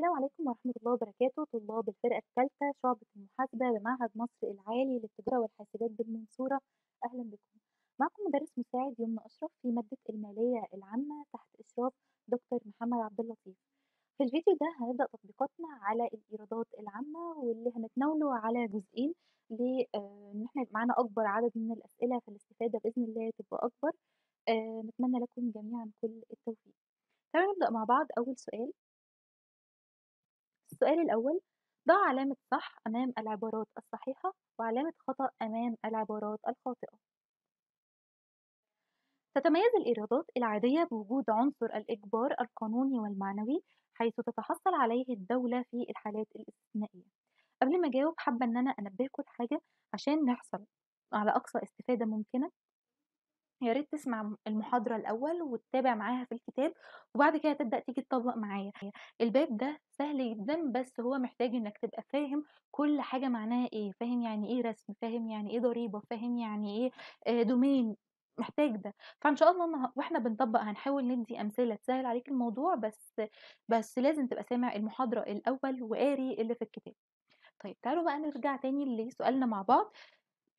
السلام عليكم ورحمة الله وبركاته طلاب الفرقة الثالثة شعبة المحاسبة بمعهد مصر العالي للتجارة والحاسبات بالمنصورة أهلا بكم معكم مدرس مساعد يمنى أشرف في مادة المالية العامة تحت إشراف دكتور محمد عبد اللطيف في الفيديو ده هنبدأ تطبيقاتنا على الإيرادات العامة واللي هنتناوله على جزئين لإن آه، احنا يبقى معانا أكبر عدد من الأسئلة فالاستفادة بإذن الله تبقى أكبر آه، نتمنى لكم جميعا كل التوفيق تعالوا نبدأ مع بعض أول سؤال السؤال الأول ضع علامة صح أمام العبارات الصحيحة وعلامة خطأ أمام العبارات الخاطئة تتميز الإيرادات العادية بوجود عنصر الإجبار القانوني والمعنوي حيث تتحصل عليه الدولة في الحالات الاستثنائية قبل ما أجاوب حابة إن أنا أنبهكوا لحاجة عشان نحصل على أقصى استفادة ممكنة يا ريت تسمع المحاضرة الأول وتتابع معاها في الكتاب وبعد كده تبدأ تيجي تطبق معايا الباب ده سهل جدا بس هو محتاج انك تبقى فاهم كل حاجة معناها ايه فاهم يعني ايه رسم فاهم يعني ايه ضريبة فاهم يعني ايه دومين محتاج ده فان شاء الله واحنا بنطبق هنحاول ندي امثله تسهل عليك الموضوع بس بس لازم تبقى سامع المحاضره الاول وقاري اللي في الكتاب طيب تعالوا بقى نرجع تاني لسؤالنا مع بعض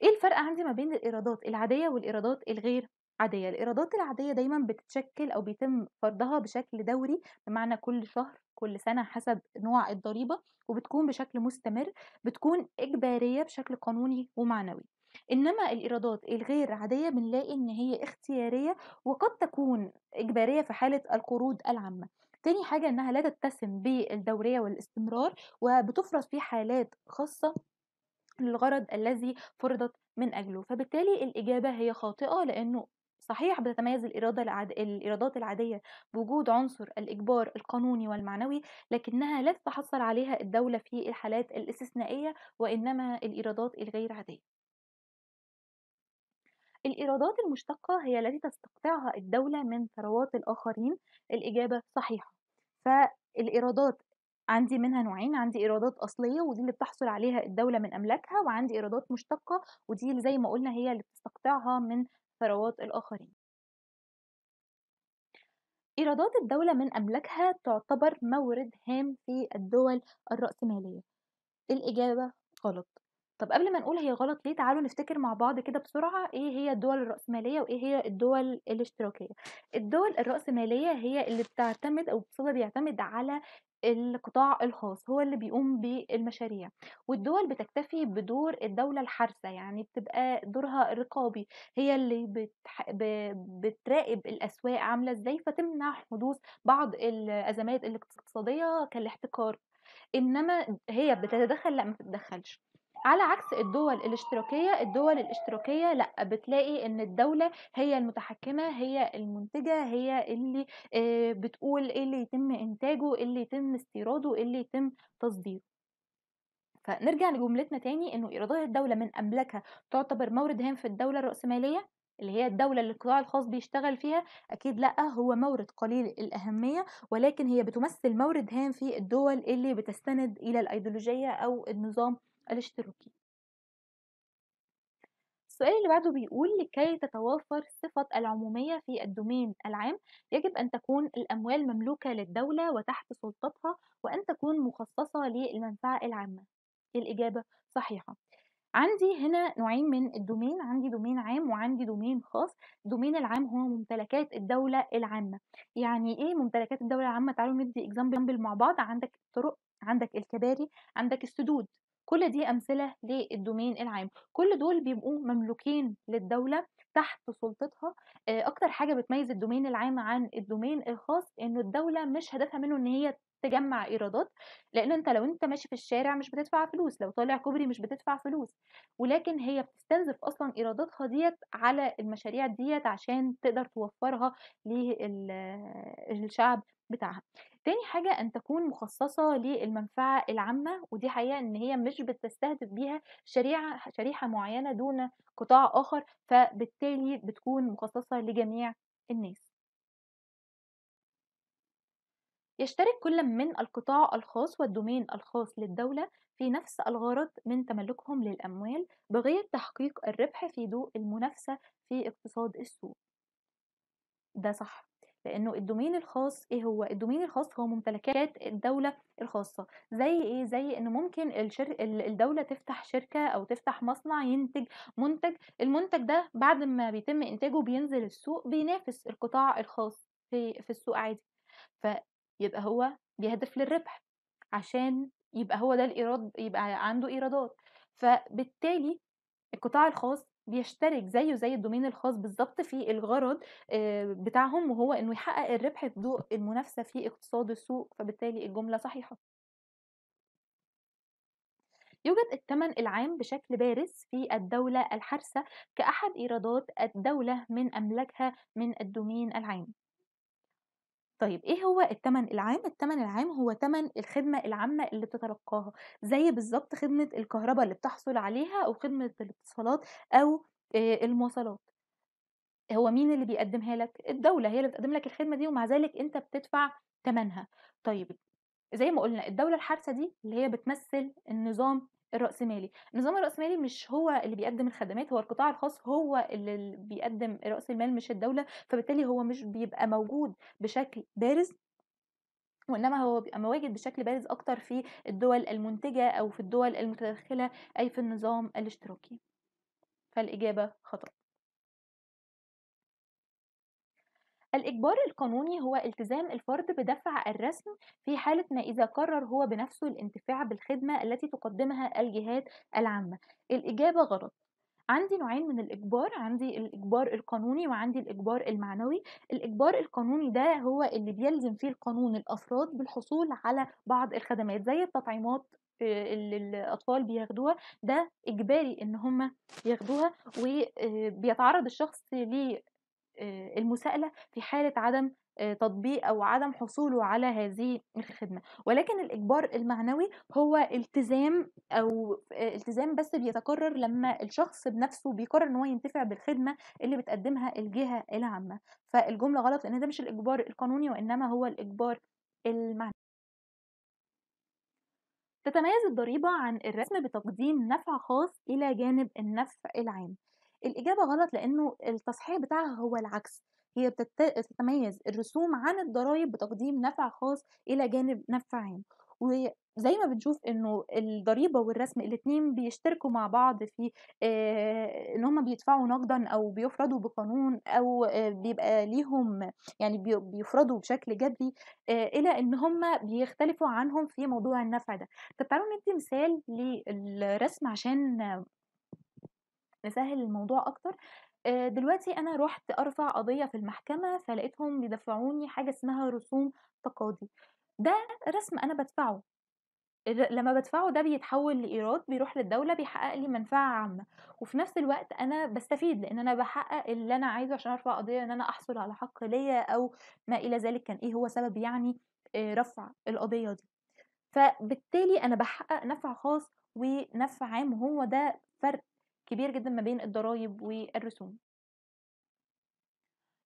إيه الفرق عندي ما بين الإيرادات العادية والإيرادات الغير عادية؟ الإيرادات العادية دايمًا بتتشكل أو بيتم فرضها بشكل دوري، بمعنى كل شهر، كل سنة حسب نوع الضريبة، وبتكون بشكل مستمر، بتكون إجبارية بشكل قانوني ومعنوي. إنما الإيرادات الغير عادية بنلاقي إن هي اختيارية وقد تكون إجبارية في حالة القروض العامة. تاني حاجة إنها لا تتسم بالدورية والاستمرار وبتفرض في حالات خاصة للغرض الذي فرضت من أجله فبالتالي الإجابة هي خاطئة لأنه صحيح بتتميز الإرادة العاد... الإرادات العادية بوجود عنصر الإجبار القانوني والمعنوي لكنها لا تتحصل عليها الدولة في الحالات الاستثنائية وإنما الإرادات الغير عادية الإيرادات المشتقة هي التي تستقطعها الدولة من ثروات الآخرين الإجابة صحيحة فالإيرادات عندي منها نوعين عندي إيرادات أصلية ودي اللي بتحصل عليها الدولة من أملاكها وعندي إيرادات مشتقة ودي اللي زي ما قلنا هي اللي بتستقطعها من ثروات الآخرين إيرادات الدولة من أملاكها تعتبر مورد هام في الدول الرأسمالية الإجابة غلط طب قبل ما نقول هي غلط ليه تعالوا نفتكر مع بعض كده بسرعة ايه هي الدول الرأسمالية وايه هي الدول الاشتراكية الدول الرأسمالية هي اللي بتعتمد او اقتصادها بيعتمد على القطاع الخاص هو اللي بيقوم بالمشاريع والدول بتكتفي بدور الدولة الحارسة يعني بتبقى دورها الرقابي هي اللي بتح... ب... بتراقب الأسواق عاملة ازاي فتمنع حدوث بعض الأزمات الاقتصادية كالاحتكار انما هي بتتدخل لا ما بتتدخلش على عكس الدول الاشتراكية الدول الاشتراكية لا بتلاقي ان الدولة هي المتحكمة هي المنتجة هي اللي آه، بتقول ايه اللي يتم انتاجه ايه اللي يتم استيراده ايه اللي يتم تصديره فنرجع لجملتنا تاني انه ايرادات الدولة من املاكها تعتبر مورد هام في الدولة الرأسمالية اللي هي الدولة اللي القطاع الخاص بيشتغل فيها أكيد لأ هو مورد قليل الأهمية ولكن هي بتمثل مورد هام في الدول اللي بتستند إلى الأيديولوجية أو النظام الاشتراكي السؤال اللي بعده بيقول لكي تتوافر صفة العمومية في الدومين العام يجب أن تكون الأموال مملوكة للدولة وتحت سلطتها وأن تكون مخصصة للمنفعة العامة الإجابة صحيحة عندي هنا نوعين من الدومين عندي دومين عام وعندي دومين خاص الدومين العام هو ممتلكات الدولة العامة يعني ايه ممتلكات الدولة العامة تعالوا ندي اكزامبل مع بعض عندك الطرق عندك الكباري عندك السدود كل دي أمثلة للدومين العام كل دول بيبقوا مملوكين للدولة تحت سلطتها آه، أكتر حاجة بتميز الدومين العام عن الدومين الخاص إنه الدولة مش هدفها منه إن هي تجمع ايرادات لان انت لو انت ماشي في الشارع مش بتدفع فلوس لو طالع كوبري مش بتدفع فلوس ولكن هي بتستنزف اصلا ايراداتها ديت على المشاريع ديت عشان تقدر توفرها للشعب بتاعها تاني حاجة أن تكون مخصصة للمنفعة العامة ودي حقيقة أن هي مش بتستهدف بيها شريعة شريحة معينة دون قطاع آخر فبالتالي بتكون مخصصة لجميع الناس يشترك كل من القطاع الخاص والدومين الخاص للدولة في نفس الغرض من تملكهم للأموال بغير تحقيق الربح في ضوء المنافسة في اقتصاد السوق ده صح لانه الدومين الخاص ايه هو الدومين الخاص هو ممتلكات الدوله الخاصه زي ايه زي ان ممكن الشر... الدوله تفتح شركه او تفتح مصنع ينتج منتج المنتج ده بعد ما بيتم انتاجه بينزل السوق بينافس القطاع الخاص في في السوق عادي فيبقى هو بيهدف للربح عشان يبقى هو ده الايراد يبقى عنده ايرادات فبالتالي القطاع الخاص بيشترك زيه زي الدومين الخاص بالظبط في الغرض آه، بتاعهم وهو انه يحقق الربح بضوء المنافسه في اقتصاد السوق فبالتالي الجمله صحيحه يوجد الثمن العام بشكل بارز في الدولة الحرسة كأحد إيرادات الدولة من أملاكها من الدومين العام طيب إيه هو التمن العام؟ التمن العام هو تمن الخدمة العامة اللي بتتلقاها زي بالظبط خدمة الكهرباء اللي بتحصل عليها أو خدمة الاتصالات أو المواصلات هو مين اللي بيقدمها لك الدولة هي اللي بتقدم لك الخدمة دي ومع ذلك أنت بتدفع تمنها طيب زي ما قلنا الدولة الحارسة دي اللي هي بتمثل النظام الرأسمالي النظام الرأسمالي مش هو اللي بيقدم الخدمات هو القطاع الخاص هو اللي بيقدم رأس المال مش الدولة فبالتالي هو مش بيبقى موجود بشكل بارز وانما هو بيبقى مواجد بشكل بارز اكتر في الدول المنتجه او في الدول المتدخله اي في النظام الاشتراكي فالاجابه خطا الإجبار القانوني هو التزام الفرد بدفع الرسم في حالة ما إذا قرر هو بنفسه الانتفاع بالخدمة التي تقدمها الجهات العامة الإجابة غلط عندي نوعين من الإجبار عندي الإجبار القانوني وعندي الإجبار المعنوي الإجبار القانوني ده هو اللي بيلزم فيه القانون الأفراد بالحصول على بعض الخدمات زي التطعيمات آه، اللي الاطفال بياخدوها ده اجباري ان هم ياخدوها وبيتعرض آه، الشخص آه، المساءله في حاله عدم آه، تطبيق او عدم حصوله على هذه الخدمه ولكن الاجبار المعنوي هو التزام او آه، التزام بس بيتكرر لما الشخص بنفسه بيقرر ان هو ينتفع بالخدمه اللي بتقدمها الجهه العامه فالجمله غلط لان ده مش الاجبار القانوني وانما هو الاجبار المعنوي تتميز الضريبة عن الرسم بتقديم نفع خاص إلى جانب النفع العام الإجابة غلط لأنه التصحيح بتاعها هو العكس هي بتتميز الرسوم عن الضرائب بتقديم نفع خاص إلى جانب نفع عام وزي ما بنشوف انه الضريبه والرسم الاتنين بيشتركوا مع بعض في ان هم بيدفعوا نقدا او بيفرضوا بقانون او بيبقى ليهم يعني بيفرضوا بشكل جبري الى ان هم بيختلفوا عنهم في موضوع النفع ده طب تعالوا ندي مثال للرسم عشان نسهل الموضوع اكتر آه، دلوقتي انا رحت ارفع قضيه في المحكمه فلقيتهم بيدفعوني حاجه اسمها رسوم تقاضي ده رسم انا بدفعه لما بدفعه ده بيتحول لايراد بيروح للدوله بيحقق لي منفعه عامه وفي نفس الوقت انا بستفيد لان انا بحقق اللي انا عايزه عشان ارفع قضيه ان انا احصل على حق ليا او ما الى ذلك كان ايه هو سبب يعني آه، رفع القضيه دي فبالتالي انا بحقق نفع خاص ونفع عام وهو ده فرق كبير جدا ما بين الضرائب والرسوم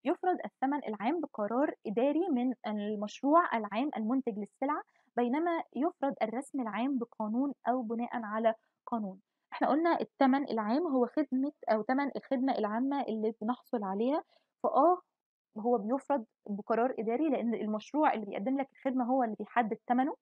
يفرض الثمن العام بقرار إداري من المشروع العام المنتج للسلعة بينما يفرض الرسم العام بقانون أو بناء على قانون احنا قلنا الثمن العام هو خدمة أو ثمن الخدمة العامة اللي بنحصل عليها فآه هو بيفرض بقرار إداري لأن المشروع اللي بيقدم لك الخدمة هو اللي بيحدد ثمنه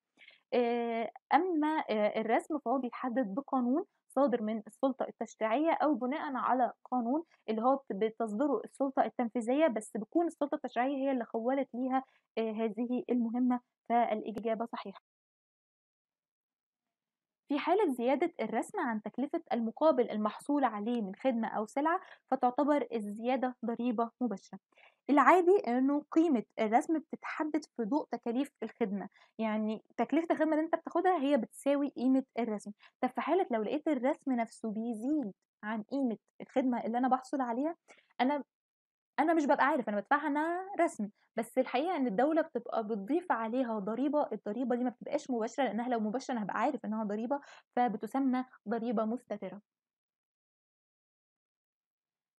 أما الرسم فهو بيتحدد بقانون صادر من السلطة التشريعية أو بناء على قانون اللي هو بتصدره السلطة التنفيذية بس بكون السلطة التشريعية هي اللي خولت ليها هذه المهمة فالإجابة صحيحة في حالة زيادة الرسم عن تكلفة المقابل المحصول عليه من خدمة أو سلعة فتعتبر الزيادة ضريبة مباشرة العادي انه قيمة الرسم بتتحدد في ضوء تكاليف الخدمة يعني تكلفة الخدمة اللي انت بتاخدها هي بتساوي قيمة الرسم طب في حالة لو لقيت الرسم نفسه بيزيد عن قيمة الخدمة اللي انا بحصل عليها انا انا مش ببقى عارف انا بدفعها انها رسمي بس الحقيقه ان الدوله بتبقى بتضيف عليها ضريبه الضريبه دي ما بتبقاش مباشره لانها لو مباشره انا هبقى عارف انها ضريبه فبتسمى ضريبه مستتره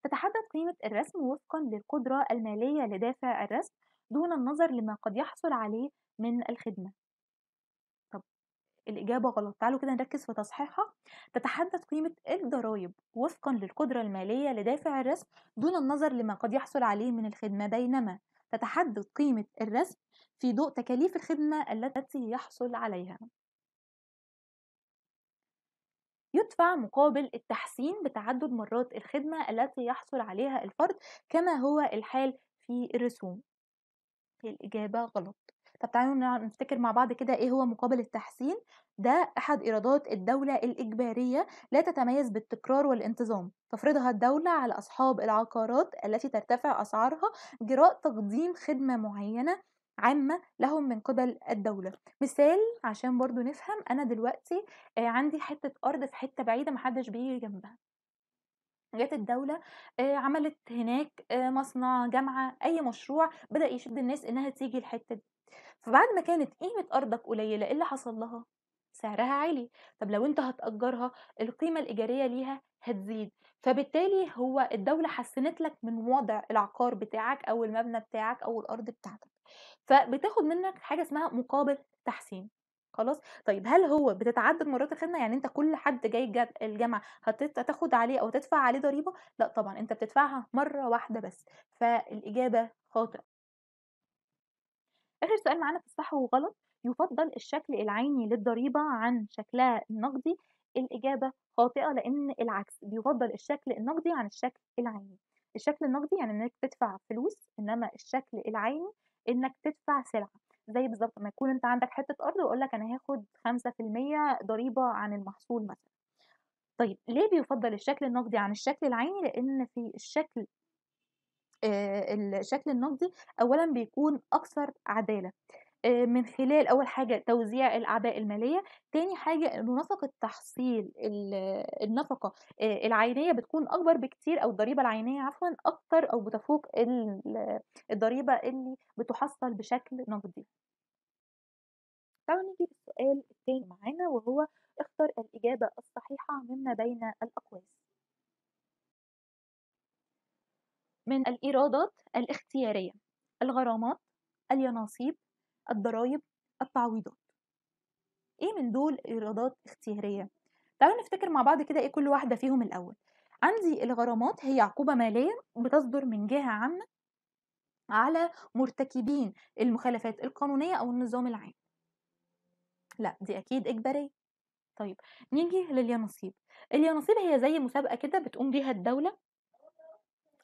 تتحدد قيمة الرسم وفقا للقدرة المالية لدافع الرسم دون النظر لما قد يحصل عليه من الخدمة الإجابة غلط تعالوا كده نركز في تصحيحها تتحدد قيمة الضرائب وفقا للقدرة المالية لدافع الرسم دون النظر لما قد يحصل عليه من الخدمة بينما تتحدد قيمة الرسم في ضوء تكاليف الخدمة التي يحصل عليها يدفع مقابل التحسين بتعدد مرات الخدمة التي يحصل عليها الفرد كما هو الحال في الرسوم الإجابة غلط طب تعالوا نفتكر مع بعض كده إيه هو مقابل التحسين ده أحد إيرادات الدولة الإجبارية لا تتميز بالتكرار والانتظام تفرضها الدولة على أصحاب العقارات التي ترتفع أسعارها جراء تقديم خدمة معينة عامة لهم من قبل الدولة مثال عشان برضو نفهم أنا دلوقتي آه، عندي حتة أرض في حتة بعيدة محدش بيجي جنبها جت الدولة آه، عملت هناك آه، مصنع جامعة أي مشروع بدأ يشد الناس إنها تيجي الحتة دي فبعد ما كانت قيمة أرضك قليلة إيه اللي حصل لها؟ سعرها عالي طب لو انت هتأجرها القيمة الإيجارية ليها هتزيد فبالتالي هو الدولة حسنت لك من وضع العقار بتاعك أو المبنى بتاعك أو الأرض بتاعتك فبتاخد منك حاجة اسمها مقابل تحسين خلاص طيب هل هو بتتعدد مرات الخدمه يعني انت كل حد جاي الجامعه هتاخد عليه او تدفع عليه ضريبه لا طبعا انت بتدفعها مره واحده بس فالاجابه خاطئه آخر سؤال معانا في الصح وغلط يفضل الشكل العيني للضريبة عن شكلها النقدي الإجابة خاطئة لأن العكس بيفضل الشكل النقدي عن الشكل العيني الشكل النقدي يعني إنك تدفع فلوس إنما الشكل العيني إنك تدفع سلعة زي بالظبط ما يكون أنت عندك حتة أرض ويقول لك أنا هاخد خمسة في المية ضريبة عن المحصول مثلا طيب ليه بيفضل الشكل النقدي عن الشكل العيني لأن في الشكل آه، الشكل النقدي اولا بيكون اكثر عداله آه، من خلال اول حاجه توزيع الاعباء الماليه تاني حاجه انه نفقه تحصيل النفقه آه، العينيه بتكون اكبر بكتير او الضريبه العينيه عفوا اكتر او بتفوق الضريبه اللي بتحصل بشكل نقدي تعالوا نيجي للسؤال الثاني معانا وهو اختر الاجابه الصحيحه مما بين الاقواس من الإيرادات الاختيارية الغرامات اليناصيب الضرائب التعويضات ايه من دول ايرادات اختياريه تعالوا نفتكر مع بعض كده ايه كل واحده فيهم الاول عندي الغرامات هي عقوبه ماليه بتصدر من جهه عامه على مرتكبين المخالفات القانونيه او النظام العام لا دي اكيد اجباريه طيب نيجي لليانصيب اليانصيب هي زي مسابقه كده بتقوم بيها الدوله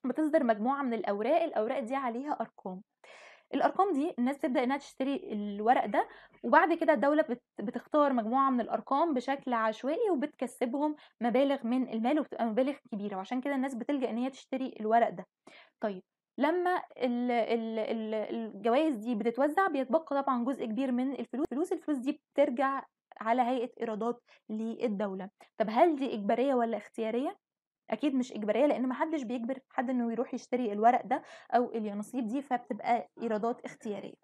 بتصدر مجموعه من الاوراق الاوراق دي عليها ارقام الارقام دي الناس تبدا انها تشتري الورق ده وبعد كده الدوله بتختار مجموعه من الارقام بشكل عشوائي وبتكسبهم مبالغ من المال وبتبقى مبالغ كبيره وعشان كده الناس بتلجا ان هي تشتري الورق ده طيب لما الجوائز دي بتتوزع بيتبقى طبعا جزء كبير من الفلوس الفلوس الفلوس دي بترجع على هيئه ايرادات للدوله طب هل دي اجباريه ولا اختياريه اكيد مش اجباريه لان ما حدش بيجبر حد انه يروح يشتري الورق ده او اليانصيب دي فبتبقى ايرادات اختياريه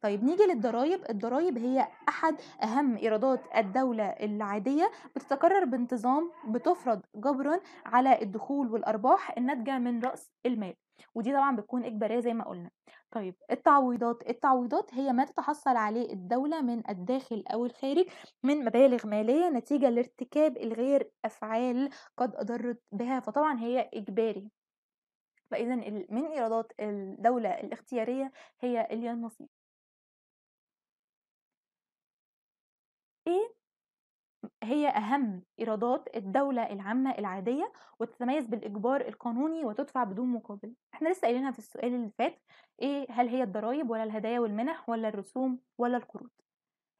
طيب نيجي للضرائب الضرائب هي احد اهم ايرادات الدوله العاديه بتتكرر بانتظام بتفرض جبرا على الدخول والارباح الناتجه من راس المال ودي طبعًا بتكون إجبارية زي ما قُلنا. طيب التعويضات، التعويضات هي ما تتحصّل عليه الدولة من الداخل أو الخارج من مبالغ مالية نتيجة لارتكاب الغير أفعال قد أضرّت بها، فطبعًا هي إجباري. فإذًا من إيرادات الدولة الاختيارية هي اليانصيب. إيه؟ هي أهم إيرادات الدولة العامة العادية وتتميز بالإجبار القانوني وتدفع بدون مقابل احنا لسه قايلينها في السؤال اللي فات ايه هل هي الضرايب ولا الهدايا والمنح ولا الرسوم ولا القروض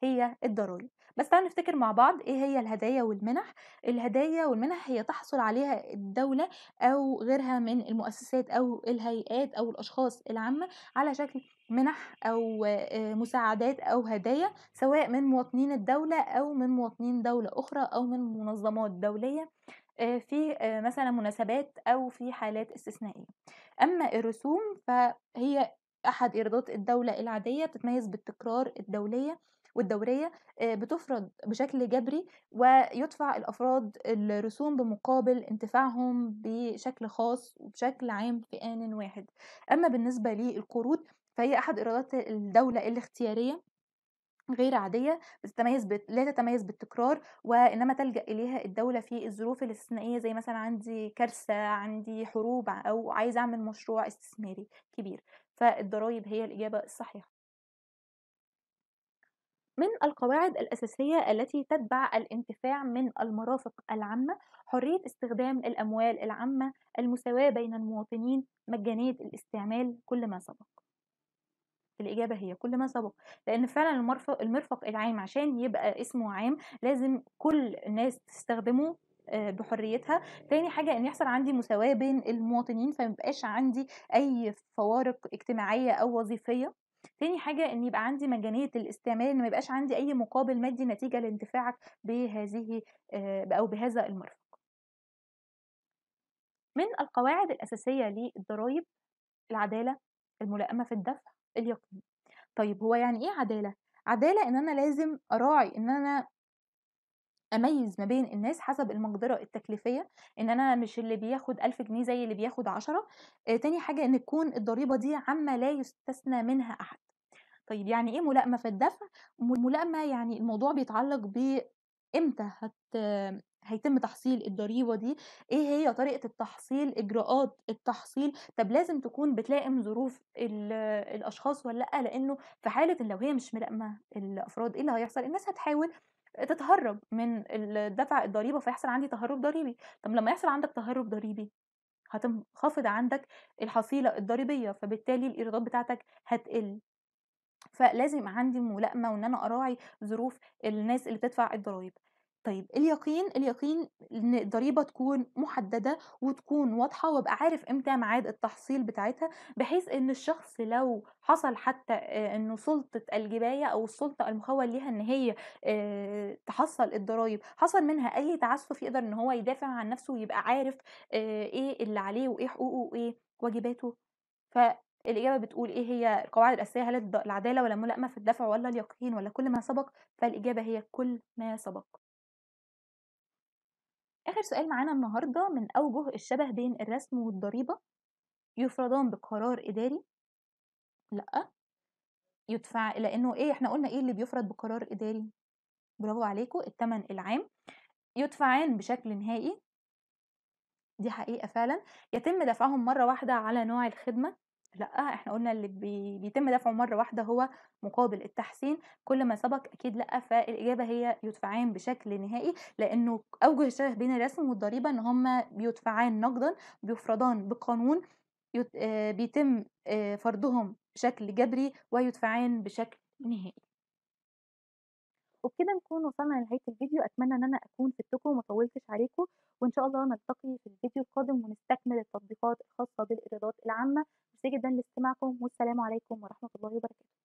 هي الضرائب بس تعالوا نفتكر مع بعض ايه هي الهدايا والمنح الهدايا والمنح هي تحصل عليها الدولة او غيرها من المؤسسات او الهيئات او الاشخاص العامة على شكل منح او آه، مساعدات او هدايا سواء من مواطنين الدولة او من مواطنين دولة اخرى او من منظمات دولية آه، في آه، مثلا مناسبات او في حالات استثنائية اما الرسوم فهي احد ايرادات الدولة العادية بتتميز بالتكرار الدولية والدورية آه، بتفرض بشكل جبري ويدفع الأفراد الرسوم بمقابل انتفاعهم بشكل خاص وبشكل عام في آن واحد أما بالنسبة للقروض فهي أحد إيرادات الدولة الاختيارية غير عادية بتتميز بت... لا تتميز بالتكرار وإنما تلجأ إليها الدولة في الظروف الاستثنائية زي مثلا عندي كارثة عندي حروب أو عايز أعمل مشروع استثماري كبير فالضرايب هي الإجابة الصحيحة من القواعد الأساسية التي تتبع الانتفاع من المرافق العامة حرية استخدام الأموال العامة المساواة بين المواطنين مجانية الاستعمال كل ما سبق الإجابة هي كل ما سبق لأن فعلا المرفق, المرفق العام عشان يبقى اسمه عام لازم كل الناس تستخدمه آه، بحريتها تاني حاجة ان يحصل عندي مساواة بين المواطنين فمبقاش عندي اي فوارق اجتماعية او وظيفية تاني حاجة إن يبقى عندي مجانية الاستعمال إن ما يبقاش عندي أي مقابل مادي نتيجة لانتفاعك بهذه آه، أو بهذا المرفق من القواعد الأساسية للضرايب العدالة الملائمة في الدفع اليقين طيب هو يعني إيه عدالة؟ عدالة إن أنا لازم أراعي إن أنا اميز ما بين الناس حسب المقدره التكليفيه ان انا مش اللي بياخد ألف جنيه زي اللي بياخد عشرة آه تاني حاجه ان تكون الضريبه دي عامه لا يستثنى منها احد طيب يعني ايه ملائمه في الدفع ملائمه يعني الموضوع بيتعلق ب امتى هت هيتم تحصيل الضريبه دي ايه هي طريقه التحصيل اجراءات التحصيل طب لازم تكون بتلائم ظروف الاشخاص ولا لا لانه في حاله لو هي مش ملائمه الافراد ايه اللي هيحصل الناس هتحاول تتهرب من دفع الضريبه فيحصل عندي تهرب ضريبي طب لما يحصل عندك تهرب ضريبي هتنخفض عندك الحصيله الضريبيه فبالتالي الايرادات بتاعتك هتقل فلازم عندي ملائمه وان انا اراعي ظروف الناس اللي بتدفع الضرايب طيب اليقين اليقين ان الضريبه تكون محدده وتكون واضحه وابقى عارف امتى ميعاد التحصيل بتاعتها بحيث ان الشخص لو حصل حتى انه سلطه الجبايه او السلطه المخول ليها ان هي تحصل الضرايب حصل منها اي تعسف يقدر ان هو يدافع عن نفسه ويبقى عارف ايه اللي عليه وايه حقوقه وايه واجباته ف الإجابة بتقول إيه هي القواعد الأساسية هل العدالة ولا الملائمه في الدفع ولا اليقين ولا كل ما سبق فالإجابة هي كل ما سبق آخر سؤال معانا النهاردة من أوجه الشبه بين الرسم والضريبة يفرضان بقرار إداري؟ لأ يدفع لأنه إيه إحنا قلنا إيه اللي بيفرض بقرار إداري؟ برافو عليكم الثمن العام يدفعان بشكل نهائي دي حقيقة فعلا يتم دفعهم مرة واحدة على نوع الخدمة لا احنا قلنا اللي بي... بيتم دفعه مره واحده هو مقابل التحسين كل ما سبق اكيد لا فالاجابه هي يدفعان بشكل نهائي لانه اوجه الشبه بين الرسم والضريبه ان هما بيدفعان نقدا بيفرضان بقانون يت... آه، بيتم آه، فرضهم بشكل جبري ويدفعان بشكل نهائي وبكده نكون وصلنا لنهاية الفيديو أتمنى إن أنا أكون فدتكم وما طولتش عليكم وإن شاء الله نلتقي في الفيديو القادم ونستكمل التطبيقات الخاصة بالإيرادات العامة ميرسي جدا لاستماعكم والسلام عليكم ورحمة الله وبركاته